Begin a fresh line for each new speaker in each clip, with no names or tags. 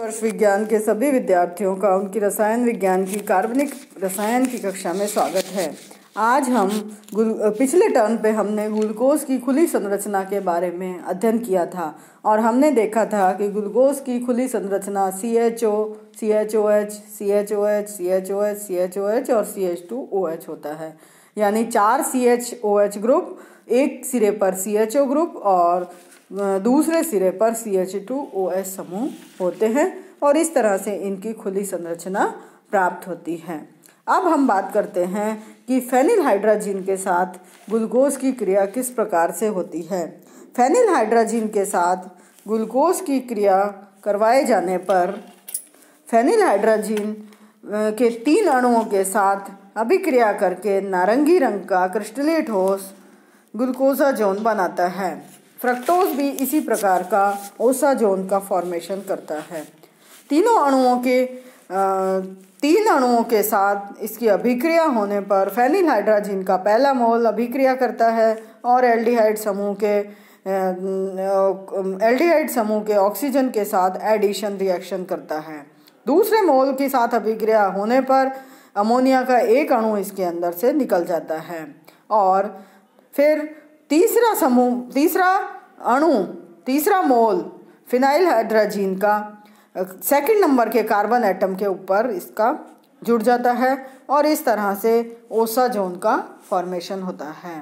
वर्ष विज्ञान के सभी विद्यार्थियों का उनकी रसायन विज्ञान की कार्बनिक रसायन की कक्षा में स्वागत है आज हम पिछले टर्न पे हमने ग्लूकोज की खुली संरचना के बारे में अध्ययन किया था और हमने देखा था कि ग्लूकोज की खुली संरचना C H O C H O H C H O H C H O H C H O H और C H two O H होता है यानी चार C H O H group एक सिरे पर सी एच ओ group और दूसरे सिरे पर C H two O S समूह होते हैं और इस तरह से इनकी खुली संरचना प्राप्त होती है अब हम बात करते हैं कि फेनिल हाइड्राजीन के साथ ग्लूकोज की क्रिया किस प्रकार से होती है फेनिल हाइड्राजीन के साथ ग्लूकोज की क्रिया करवाए जाने पर फेनिल हाइड्राजीन के तीन अणुओं के साथ अभिक्रिया करके नारंगी रंग का क्रिस्टलीय ठोस जोन बनाता है फ्रक्टोज भी इसी प्रकार का ओसाजोन का फॉर्मेशन करता है तीनों अणुओं के तीन अणुओं के साथ इसकी अभिक्रिया होने पर फैनिल हाइड्राजिन का पहला मोल अभिक्रिया करता है और एल्डिहाइड समूह के एल्डिहाइड समूह के ऑक्सीजन के साथ एडिशन रिएक्शन करता है दूसरे मोल के साथ अभिक्रिया होने पर अमोनिया का एक अणु इसके अंदर से निकल जाता है और फिर तीसरा समूह तीसरा अणु तीसरा मोल फिनाइल हाइड्राजीन का सेकंड नंबर के कार्बन एटम के ऊपर इसका जुड़ जाता है और इस तरह से ओसा जोन का फॉर्मेशन होता है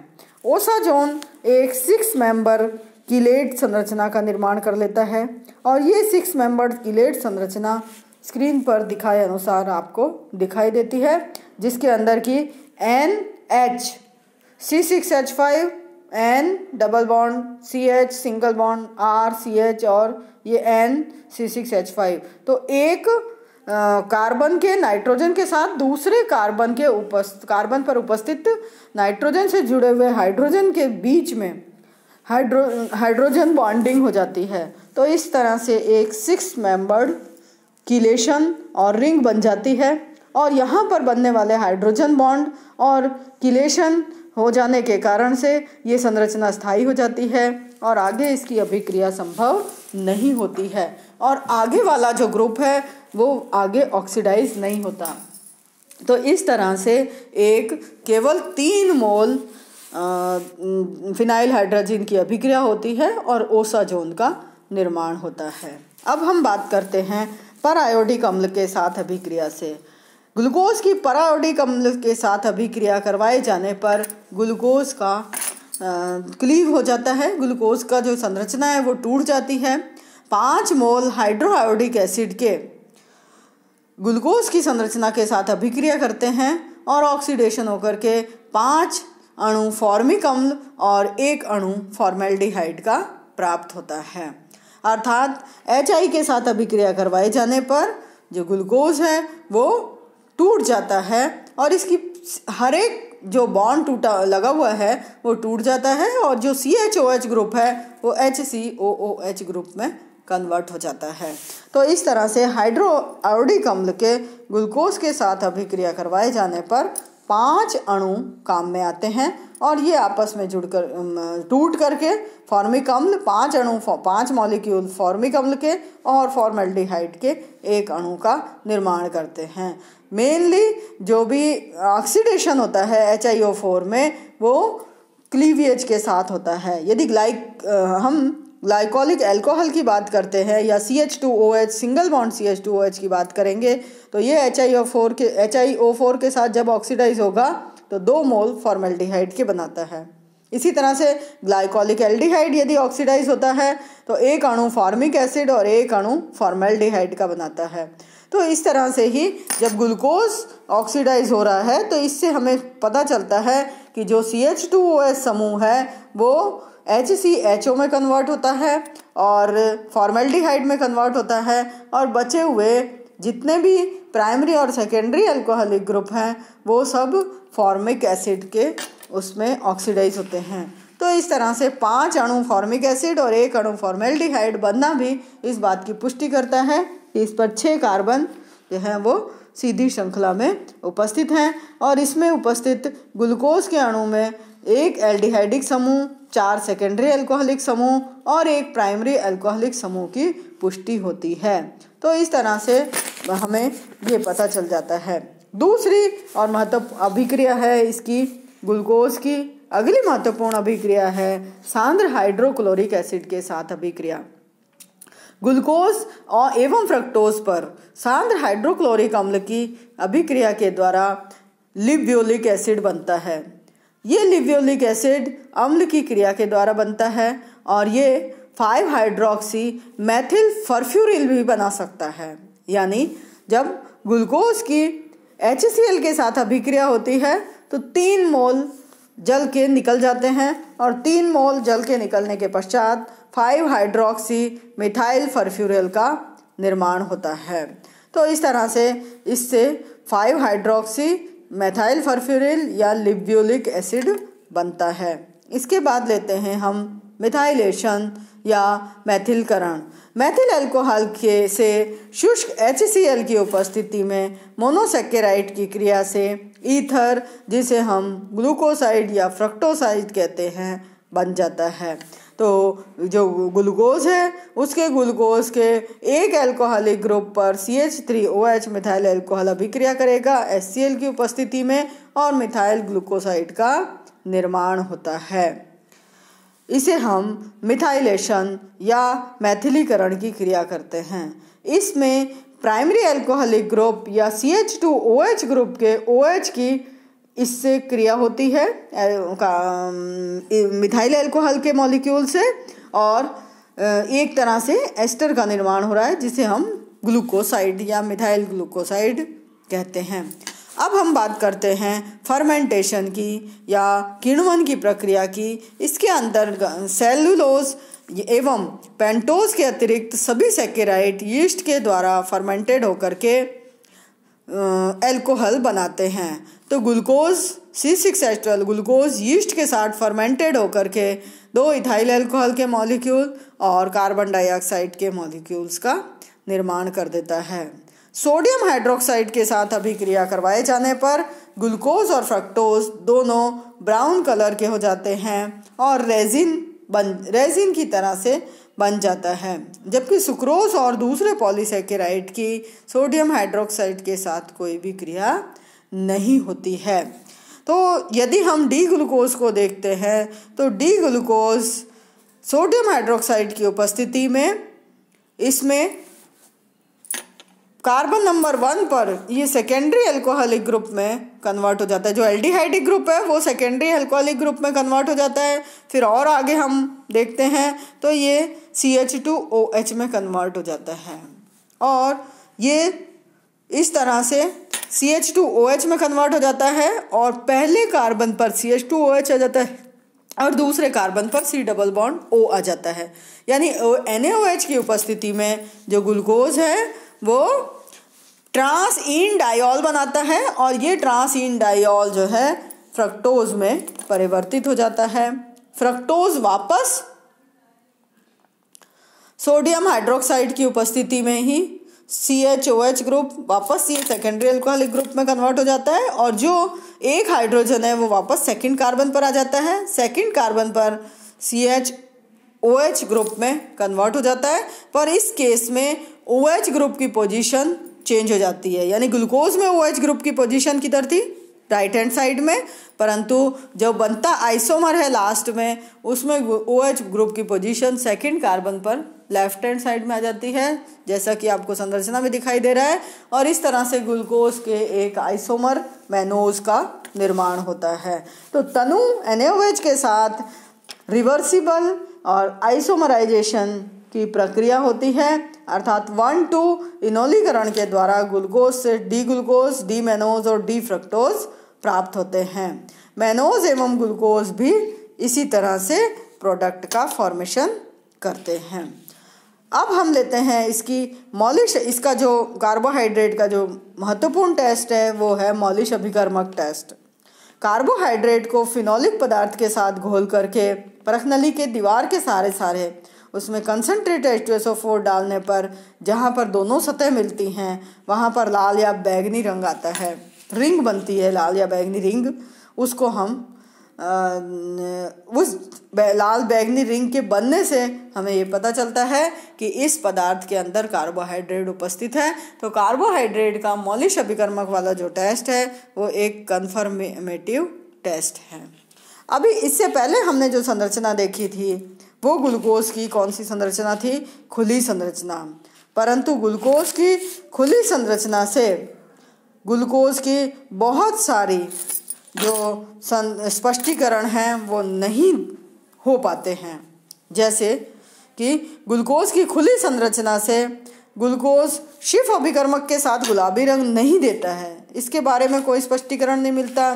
ओसा जोन एक सिक्स मेंबर किलेट संरचना का निर्माण कर लेता है और ये सिक्स मेंबर किलेट संरचना स्क्रीन पर दिखाए अनुसार आपको दिखाई देती है जिसके अंदर की N H C six H five N double bond C H single bond R C H और ये N C six H five तो एक कार्बन के नाइट्रोजन के साथ दूसरे कार्बन के उपस्थ कार्बन पर उपस्थित नाइट्रोजन से जुड़े हुए हाइड्रोजन के बीच में हाइड्रो हाइड्रोजन बॉन्डिंग हो जाती है तो इस तरह से एक सिक्स मेंबर्ड किलेशन और रिंग बन जाती है और यहाँ पर बनने वाले हाइड्रोजन बॉन्ड और किलेशन हो जाने के कारण से ये संरचना स्थायी हो जाती है और आगे इसकी अभिक्रिया संभव नहीं होती है और आगे वाला जो ग्रुप है वो आगे ऑक्सीडाइज नहीं होता तो इस तरह से एक केवल तीन मोल फिनाइल हाइड्रोजन की अभिक्रिया होती है और ओसाजोन का निर्माण होता है अब हम बात करते हैं पर आयोडिक अम्ल के साथ अभिक्रिया से ग्लूकोज की पराओडिक अम्ल के साथ अभिक्रिया करवाए जाने पर ग्लूकोज का क्लीव हो जाता है ग्लूकोज का जो संरचना है वो टूट जाती है पाँच मोल हाइड्रोआयोडिक एसिड के ग्लूकोज की संरचना के साथ अभिक्रिया करते हैं और ऑक्सीडेशन होकर के पाँच अणु फॉर्मिक अम्ल और एक अणु फॉर्मेल्डिहाइड का प्राप्त होता है अर्थात एच के साथ अभिक्रिया करवाए जाने पर जो ग्लूकोज है वो टूट जाता है और इसकी हर एक जो बॉन्ड टूटा लगा हुआ है वो टूट जाता है और जो C H O H group है वो H C O O H group में कन्वर्ट हो जाता है तो इस तरह से हाइड्रो आयोडिक अम्ल के ग्लूकोज के साथ अभिक्रिया करवाए जाने पर पांच अणु काम में आते हैं और ये आपस में जुड़कर टूट करके फॉर्मिक अम्ल पांच अणु पांच मॉलिक्यूल फॉर्मिक अम्ल के और फॉर्मेल्डिहाइड के एक अणु का निर्माण करते हैं मेनली जो भी ऑक्सीडेशन होता है एच आई ओ फोर में वो क्लीवियज के साथ होता है यदि ग्लाइक हम ग्लाइकोलिक एल्कोहल की बात करते हैं या C H two O H single bond C H two O H की बात करेंगे तो ये एच आई ओ फोर के एच आई ओ फोर के साथ जब ऑक्सीडाइज होगा तो दो मोल फॉर्मेल्डिहाइड के बनाता है इसी तरह से ग्लाइकोलिक एल्डिहाइड यदि ऑक्सीडाइज होता है तो एक अणु फार्मिक एसिड और एक अणु फॉर्मेल्डिहाइड का बनाता है तो इस तरह से ही जब ग्लूकोज ऑक्सीडाइज हो रहा है तो इससे हमें पता चलता है कि जो C H two O S समूह है वो एच सी एच ओ में कन्वर्ट होता है और फॉर्मेल्डिहाइड में कन्वर्ट होता है और बचे हुए जितने भी प्राइमरी और सेकेंडरी अल्कोहलिक ग्रुप हैं वो सब फॉर्मिक एसिड के उसमें ऑक्सीडाइज होते हैं तो इस तरह से पांच अणु फॉर्मिक एसिड और एक अणु फॉर्मेल्डिहाइड बनना भी इस बात की पुष्टि करता है कि इस पर छः कार्बन जो हैं वो सीधी श्रृंखला में उपस्थित हैं और इसमें उपस्थित ग्लूकोज के अणु में एक एल्डिहाइडिक समूह चार सेकेंडरी अल्कोहलिक समूह और एक प्राइमरी अल्कोहलिक समूह की पुष्टि होती है तो इस तरह से हमें ये पता चल जाता है दूसरी और महत्वपूर्ण अभिक्रिया है इसकी ग्लूकोज की अगली महत्वपूर्ण अभिक्रिया है सांद्र हाइड्रोक्लोरिक एसिड के साथ अभिक्रिया ग्लूकोज और एवं फ्रक्टोज पर सांद्र हाइड्रोक्लोरिक अम्ल की अभिक्रिया के द्वारा लिब्योलिक एसिड बनता है ये लिब्योलिक एसिड अम्ल की क्रिया के द्वारा बनता है और ये फाइव हाइड्रोक्सी मैथिल फर्फ्यूरिल भी बना सकता है यानी जब ग्लूकोज की एच के साथ अभिक्रिया होती है तो तीन मोल जल के निकल जाते हैं और तीन मोल जल के निकलने के पश्चात फाइव हाइड्रोक्सी मिथाइल फर्फ्यूरल का निर्माण होता है तो इस तरह से इससे फाइव हाइड्रोक्सी मेथाइल फर्फ्यूरल या लिब्यूलिक एसिड बनता है इसके बाद लेते हैं हम मिथाइलेशन या मैथिलकरण मैथिल अल्कोहल के से शुष्क एच की उपस्थिति में मोनोसेकेराइड की क्रिया से ईथर जिसे हम ग्लूकोसाइड या फ्रक्टोसाइड कहते हैं बन जाता है तो जो ग्लूकोज है उसके ग्लूकोज के एक एल्कोहलिक ग्रुप पर C H three O H methyl alcohol अभिक्रिया करेगा एच की उपस्थिति में और मिथाइल ग्लूकोसाइड का निर्माण होता है इसे हम मिथाइलेशन या मैथिलीकरण की क्रिया करते हैं इसमें प्राइमरी एल्कोहलिक ग्रुप या C H two O H group के ओ OH की इससे क्रिया होती है मिथाइल एल्कोहल के मॉलिक्यूल से और एक तरह से एस्टर का निर्माण हो रहा है जिसे हम ग्लूकोसाइड या मिथाइल ग्लूकोसाइड कहते हैं अब हम बात करते हैं फर्मेंटेशन की या किण्वन की प्रक्रिया की इसके अंदर सेलुलोज एवं पेंटोज के अतिरिक्त सभी सेकेराइट यीस्ट के द्वारा फर्मेंटेड होकर के एल्कोहल बनाते हैं तो glucose C six H twelve glucose yeast के साथ फर्मेंटेड होकर के दो इथाइल एल्कोहल के मॉलिक्यूल और कार्बन डाइऑक्साइड के मॉलिक्यूल्स का निर्माण कर देता है सोडियम हाइड्रोक्साइड के साथ अभिक्रिया करवाए जाने पर ग्लूकोज और फ्रक्टोज दोनों ब्राउन कलर के हो जाते हैं और रेजिन बन रेजिन की तरह से बन जाता है जबकि सुक्रोज और दूसरे पॉलीसेकेराइड की सोडियम हाइड्रोक्साइड के साथ कोई भी क्रिया नहीं होती है तो यदि हम डी ग्लूकोज को देखते हैं तो डी ग्लूकोज सोडियम हाइड्रोक्साइड की उपस्थिति में इसमें कार्बन नंबर वन पर ये सेकेंडरी एल्कोहलिक ग्रुप में कन्वर्ट हो जाता है जो एल्डिहाइडिक ग्रुप है वो सेकेंडरी एल्कोहलिक ग्रुप में कन्वर्ट हो जाता है फिर और आगे हम देखते हैं तो ये C H two O H में कन्वर्ट हो जाता है और ये इस तरह से C H two O H में कन्वर्ट हो जाता है और पहले कार्बन पर C H two O H आ जाता है और दूसरे कार्बन पर सी डबल बॉन्ड ओ आ जाता है यानी एन ए ओ एच की उपस्थिति में जो ग्लूकोज है वो ट्रांस इन डायोल बनाता है और ये ट्रांस इन डायोल जो है फ्रक्टोज में परिवर्तित हो जाता है फ्रक्टोज वापस सोडियम हाइड्रोक्साइड की उपस्थिति में ही C H O H group वापस ये सेकेंडरी अल्कोहलिक ग्रुप में कन्वर्ट हो जाता है और जो एक हाइड्रोजन है वो वापस सेकेंड कार्बन पर आ जाता है सेकेंड कार्बन पर C H O H group में कन्वर्ट हो जाता है पर इस केस में ओ एच ग्रुप की पोजीशन चेंज हो जाती है यानी ग्लूकोज में ओ ग्रुप की पोजिशन किधर थी राइट हैंड साइड में परंतु जब बनता आइसोमर है लास्ट में उसमें ओ OH ग्रुप की पोजीशन सेकंड कार्बन पर लेफ्ट हैंड साइड में आ जाती है जैसा कि आपको संरचना में दिखाई दे रहा है और इस तरह से ग्लूकोज के एक आइसोमर मैनोज का निर्माण होता है तो तनु एन के साथ रिवर्सिबल और आइसोमराइजेशन की प्रक्रिया होती है अर्थात वन टू इनोलीकरण के द्वारा ग्लूकोज से डी ग्लूकोज डी मैनोज और डी फ्रक्टोज प्राप्त होते हैं मैनोज एवं ग्लूकोज भी इसी तरह से प्रोडक्ट का फॉर्मेशन करते हैं अब हम लेते हैं इसकी मॉलिश इसका जो कार्बोहाइड्रेट का जो महत्वपूर्ण टेस्ट है वो है मॉलिश अभिकर्मक टेस्ट कार्बोहाइड्रेट को फिनोलिक पदार्थ के साथ घोल करके परखनली के दीवार के सारे सारे उसमें कंसनट्रेट एच डालने पर जहाँ पर दोनों सतह मिलती हैं वहाँ पर लाल या बैगनी रंग आता है रिंग बनती है लाल या बैगनी रिंग उसको हम उस लाल बैगनी रिंग के बनने से हमें ये पता चलता है कि इस पदार्थ के अंदर कार्बोहाइड्रेट उपस्थित है तो कार्बोहाइड्रेट का मौलिश अभिकर्मक वाला जो टेस्ट है वो एक कन्फर्मेटिव टेस्ट है अभी इससे पहले हमने जो संरचना देखी थी वो ग्लूकोज की कौन सी संरचना थी खुली संरचना परंतु ग्लूकोज की खुली संरचना से ग्लूकोज की बहुत सारी जो स्पष्टीकरण हैं वो नहीं हो पाते हैं जैसे कि ग्लूकोज की खुली संरचना से ग्लूकोज शिफ अभिकर्मक के साथ गुलाबी रंग नहीं देता है इसके बारे में कोई स्पष्टीकरण नहीं मिलता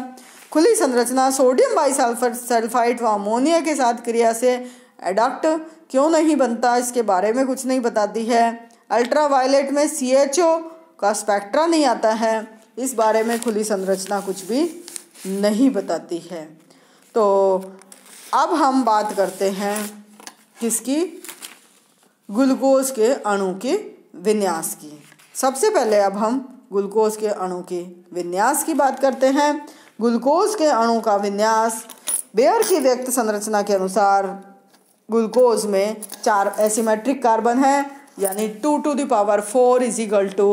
खुली संरचना सोडियम बाईसल्फर सल्फाइड व अमोनिया के साथ क्रिया से एडक्ट क्यों नहीं बनता इसके बारे में कुछ नहीं बताती है अल्ट्रा में सी एच ओ का स्पेक्ट्रा नहीं आता है इस बारे में खुली संरचना कुछ भी नहीं बताती है तो अब हम बात करते हैं किसकी ग्लूकोज के अणु के विन्यास की सबसे पहले अब हम ग्लूकोज के अणु के विन्यास की बात करते हैं ग्लूकोज के अणु का विन्यास बेयर की व्यक्त संरचना के अनुसार ग्लूकोज में चार एसीमेट्रिक कार्बन है यानी two to the power four is equal to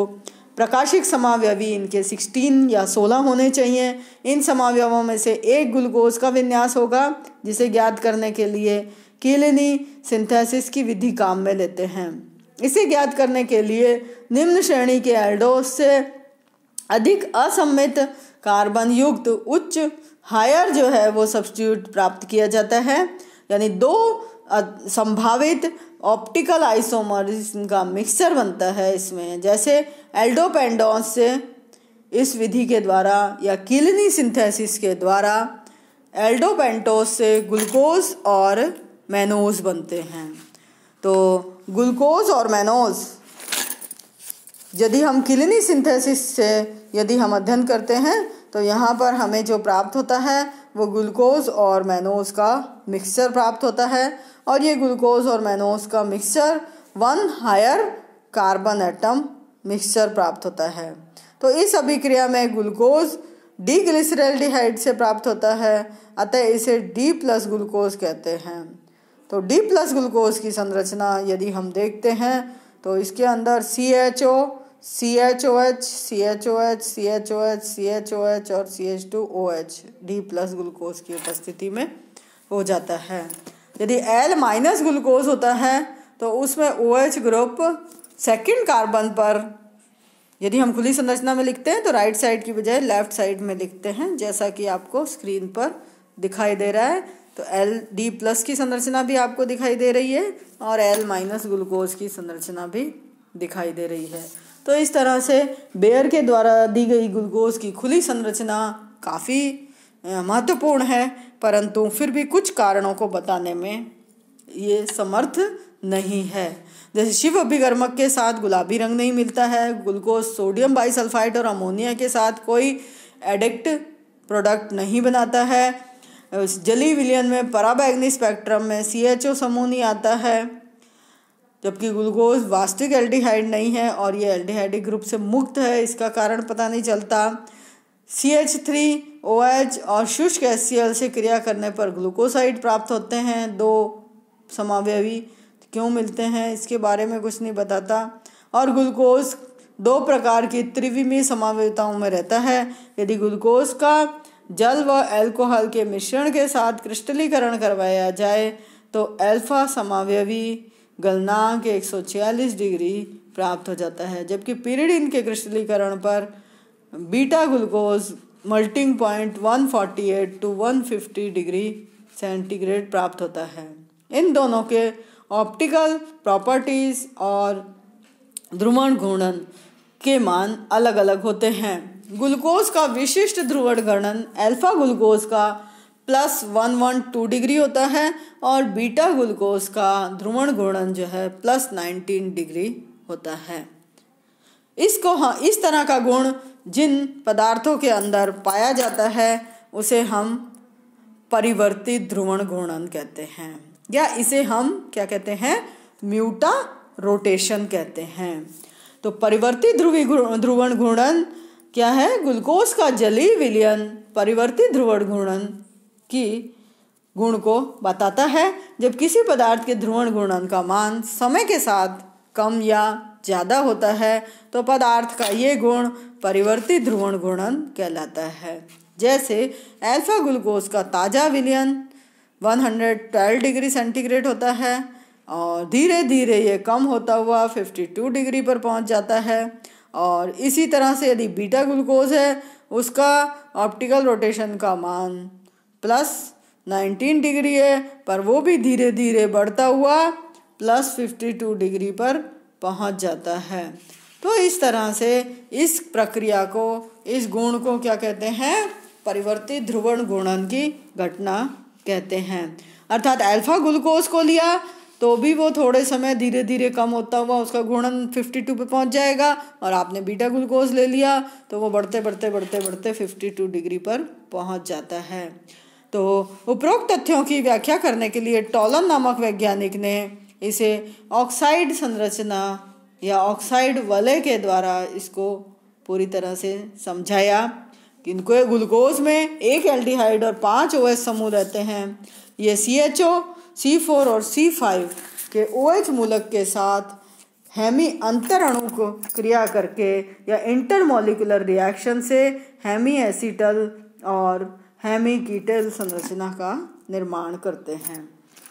प्रकाशिक समावयवी इनके सिक्सटीन या सोलह होने चाहिए इन समावयवों में से एक ग्लूकोज का विन्यास होगा जिसे ज्ञात करने के लिए कीलनी सिंथेसिस की विधि काम में लेते हैं इसे ज्ञात करने के लिए निम्न श्रेणी के एल्डोस से अधिक असम्मित कार्बन युक्त उच्च हायर जो है वो सब्सिट्यूट प्राप्त किया जाता है यानी दो संभावित ऑप्टिकल आइसोमर का मिक्सचर बनता है इसमें जैसे एल्डोपेंडोन्स से इस विधि के द्वारा या किलनी सिंथेसिस के द्वारा एल्डोपेंटोस से ग्लूकोज और मैनोज बनते हैं तो ग्लूकोज और मैनोज यदि हम किलनी सिंथेसिस से यदि हम अध्ययन करते हैं तो यहाँ पर हमें जो प्राप्त होता है वो ग्लूकोज और मैनोज का मिक्सचर प्राप्त होता है और ये ग्लूकोज और मैनोज का mixture one higher carbon atom mixture प्राप्त होता है तो इस अभिक्रिया में ग्लूकोज डी ग्लिसरल्डिहाइड से प्राप्त होता है अतः इसे डी प्लस ग्लूकोज कहते हैं तो डी प्लस ग्लूकोज की संरचना यदि हम देखते हैं तो इसके अंदर C H O C H O H C H O H C H O H C H O H और C H two O H D plus glucose की उपस्थिति में हो जाता है यदि एल माइनस ग्लूकोज होता है तो उसमें O H group second carbon पर यदि हम खुली संरचना में लिखते हैं तो राइट साइड की बजाय लेफ्ट साइड में लिखते हैं जैसा कि आपको स्क्रीन पर दिखाई दे रहा है तो एल डी प्लस की संरचना भी आपको दिखाई दे रही है और एल माइनस ग्लूकोज की संरचना भी दिखाई दे रही है तो इस तरह से बेयर के द्वारा दी गई ग्लूकोज की खुली संरचना काफ़ी महत्वपूर्ण है परंतु फिर भी कुछ कारणों को बताने में ये समर्थ नहीं है जैसे शिव अभिगर्मक के साथ गुलाबी रंग नहीं मिलता है ग्लूकोज सोडियम बाइसल्फाइड और अमोनिया के साथ कोई एडिक्ट प्रोडक्ट नहीं बनाता है जली विलियन में पराबैग्नी स्पेक्ट्रम में सी एच ओ समूह नहीं आता है जबकि ग्लूकोज वास्तविक एल्डिहाइड नहीं है और ये एल्डिहाइडिक ग्रुप से मुक्त है इसका कारण पता नहीं चलता C H three O H और शुष्क एस सी एल से क्रिया करने पर ग्लूकोसाइड प्राप्त होते हैं दो समावयवी क्यों मिलते हैं इसके बारे में कुछ नहीं बताता और ग्लूकोज दो प्रकार की त्रिविमीय समावयताओं में रहता है यदि ग्लूकोज का जल व एल्कोहल के मिश्रण के साथ क्रिस्टलीकरण करवाया जाए तो एल्फा समावयवी गलनांक छियालीस डिग्री प्राप्त हो जाता है जबकि पीरिडिन के क्रिस्टलीकरण पर beta glucose melting point 148 to 150 degree centigrade प्राप्त होता है इन दोनों के ऑप्टिकल प्रॉपर्टीज़ और ध्रुवण घूर्णन के मान अलग अलग होते हैं ग्लूकोज का विशिष्ट ध्रुवण गणन अल्फा ग्लूकोज का plus one one two degree होता है और बीटा ग्लूकोज का ध्रुवण घूर्णन जो है प्लस नाइनटीन डिग्री होता है इसको हाँ इस तरह का गुण जिन पदार्थों के अंदर पाया जाता है उसे हम परिवर्तित ध्रुवण घूर्णन कहते हैं या इसे हम क्या कहते हैं म्यूटा रोटेशन कहते हैं तो परिवर्तित ध्रुवी ध्रुवण घूर्णन क्या है ग्लूकोज का जली विलयन परिवर्तित ध्रुवण घूर्णन की गुण को बताता है जब किसी पदार्थ के ध्रुवण गुणन का मान समय के साथ कम या ज़्यादा होता है तो पदार्थ का ये गुण परिवर्तित ध्रुवण गुणन कहलाता है जैसे अल्फा ग्लूकोज का ताज़ा विलयन 112 डिग्री सेंटीग्रेड होता है और धीरे धीरे ये कम होता हुआ 52 डिग्री पर पहुंच जाता है और इसी तरह से यदि बीटा ग्लूकोज है उसका ऑप्टिकल रोटेशन का मान प्लस नाइन्टीन डिग्री है पर वो भी धीरे धीरे बढ़ता हुआ प्लस फिफ्टी टू डिग्री पर पहुंच जाता है तो इस तरह से इस प्रक्रिया को इस गुण को क्या कहते हैं परिवर्तित ध्रुवण गुणन की घटना कहते हैं अर्थात अल्फा ग्लूकोज को लिया तो भी वो थोड़े समय धीरे धीरे कम होता हुआ उसका गुणन 52 पे पहुंच जाएगा और आपने बीटा ग्लूकोज ले लिया तो वो बढ़ते बढ़ते बढ़ते बढ़ते 52 डिग्री पर पहुंच जाता है तो उपरोक्त तथ्यों की व्याख्या करने के लिए टॉलन नामक वैज्ञानिक ने इसे ऑक्साइड संरचना या ऑक्साइड वलय के द्वारा इसको पूरी तरह से समझाया कि इनको ग्लूकोज में एक एल्डिहाइड और पांच ओ समूह रहते हैं ये सी एच ओ सी फोर और सी फाइव के ओ एच मूलक के साथ हैमी अंतर अणु को क्रिया करके या इंटरमोलिकुलर रिएक्शन से हैमी एसिटल और कीटल संरचना का निर्माण करते हैं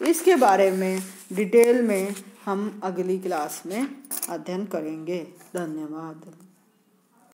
इसके बारे में डिटेल में हम अगली क्लास में अध्ययन करेंगे धन्यवाद